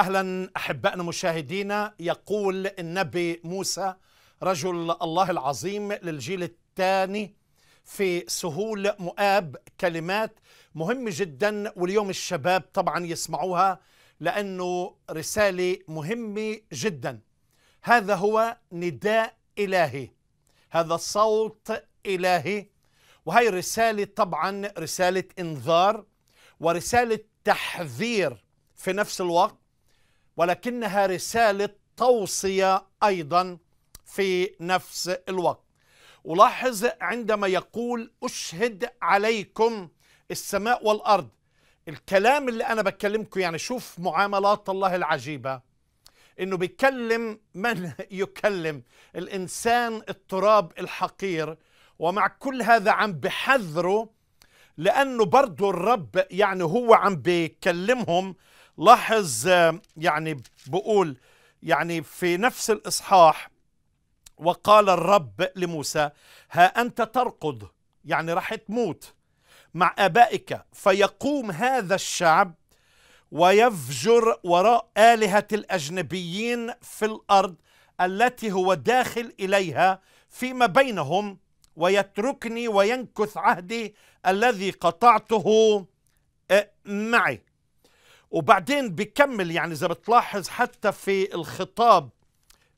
اهلا احبائنا مشاهدينا يقول النبي موسى رجل الله العظيم للجيل الثاني في سهول مؤاب كلمات مهمه جدا واليوم الشباب طبعا يسمعوها لانه رساله مهمه جدا هذا هو نداء الهي هذا صوت الهي وهي رساله طبعا رساله انذار ورساله تحذير في نفس الوقت ولكنها رسالة توصية أيضا في نفس الوقت ولاحظ عندما يقول أشهد عليكم السماء والأرض الكلام اللي أنا بكلمكم يعني شوف معاملات الله العجيبة إنه بيكلم من يكلم الإنسان التراب الحقير ومع كل هذا عم بحذره لأنه برضه الرب يعني هو عم بيكلمهم لاحظ يعني بقول يعني في نفس الإصحاح وقال الرب لموسى ها أنت ترقد يعني راح تموت مع أبائك فيقوم هذا الشعب ويفجر وراء آلهة الأجنبيين في الأرض التي هو داخل إليها فيما بينهم ويتركني وينكث عهدي الذي قطعته آه، معي وبعدين بيكمل يعني إذا بتلاحظ حتى في الخطاب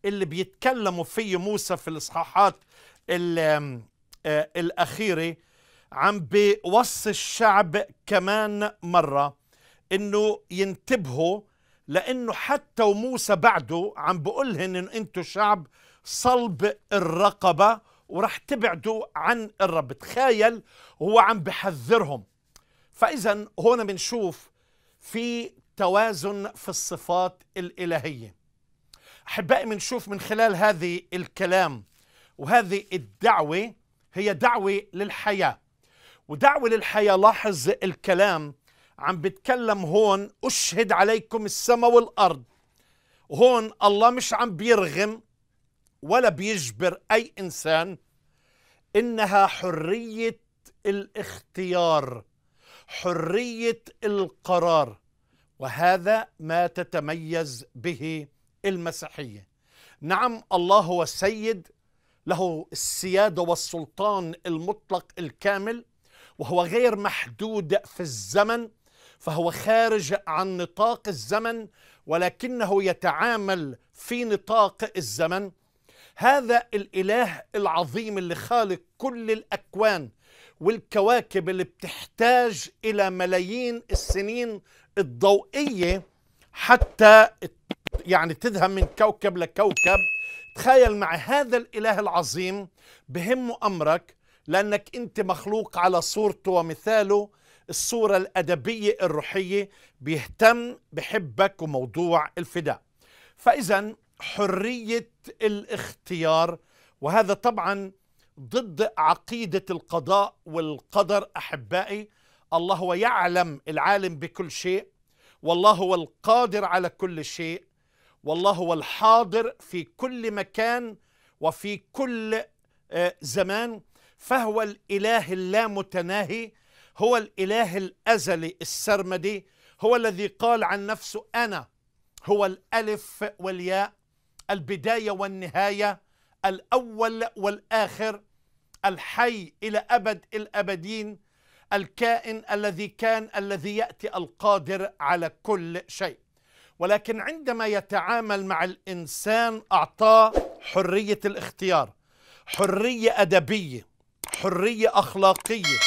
اللي بيتكلموا فيه موسى في الإصحاحات آه، الأخيرة عم بيوصي الشعب كمان مرة إنه ينتبهوا لأنه حتى وموسى بعده عم بقولهن إن أنتوا شعب صلب الرقبة ورح تبعدوا عن الرب تخيل هو عم بحذرهم فإذا هون بنشوف في توازن في الصفات الإلهية أحبائي بنشوف من خلال هذه الكلام وهذه الدعوة هي دعوة للحياة ودعوة للحياة لاحظ الكلام عم بتكلم هون أشهد عليكم السماء والأرض هون الله مش عم بيرغم ولا بيجبر أي إنسان إنها حرية الاختيار حريه القرار وهذا ما تتميز به المسيحيه نعم الله هو السيد له السياده والسلطان المطلق الكامل وهو غير محدود في الزمن فهو خارج عن نطاق الزمن ولكنه يتعامل في نطاق الزمن هذا الاله العظيم اللي خالق كل الاكوان والكواكب اللي بتحتاج إلى ملايين السنين الضوئية حتى يعني تذهب من كوكب لكوكب تخيل مع هذا الإله العظيم بهمه أمرك لأنك أنت مخلوق على صورته ومثاله الصورة الأدبية الروحية بيهتم بحبك وموضوع الفداء فإذا حرية الاختيار وهذا طبعا ضد عقيدة القضاء والقدر أحبائي الله هو يعلم العالم بكل شيء والله هو القادر على كل شيء والله هو الحاضر في كل مكان وفي كل آه، زمان فهو الإله اللامتناهي هو الإله الأزلي السرمدي هو الذي قال عن نفسه أنا هو الألف والياء البداية والنهاية الأول والآخر الحي إلى أبد الأبدين الكائن الذي كان الذي يأتي القادر على كل شيء ولكن عندما يتعامل مع الإنسان أعطاه حرية الاختيار حرية أدبية حرية أخلاقية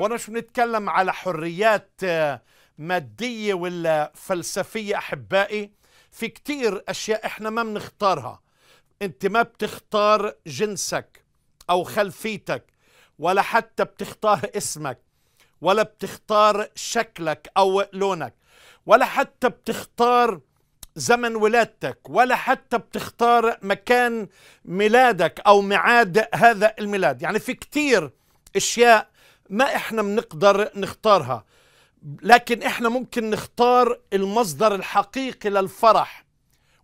وأنا مش بنتكلم على حريات آه، مادية ولا فلسفية أحبائي في كتير أشياء إحنا ما بنختارها انت ما بتختار جنسك او خلفيتك ولا حتى بتختار اسمك ولا بتختار شكلك او لونك ولا حتى بتختار زمن ولادتك ولا حتى بتختار مكان ميلادك او ميعاد هذا الميلاد يعني في كتير اشياء ما احنا بنقدر نختارها لكن احنا ممكن نختار المصدر الحقيقي للفرح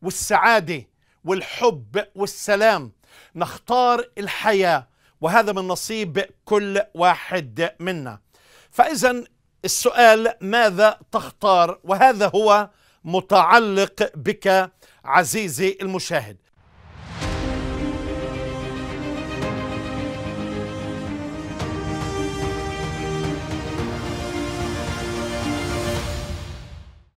والسعاده والحب والسلام نختار الحياه وهذا من نصيب كل واحد منا فاذا السؤال ماذا تختار وهذا هو متعلق بك عزيزي المشاهد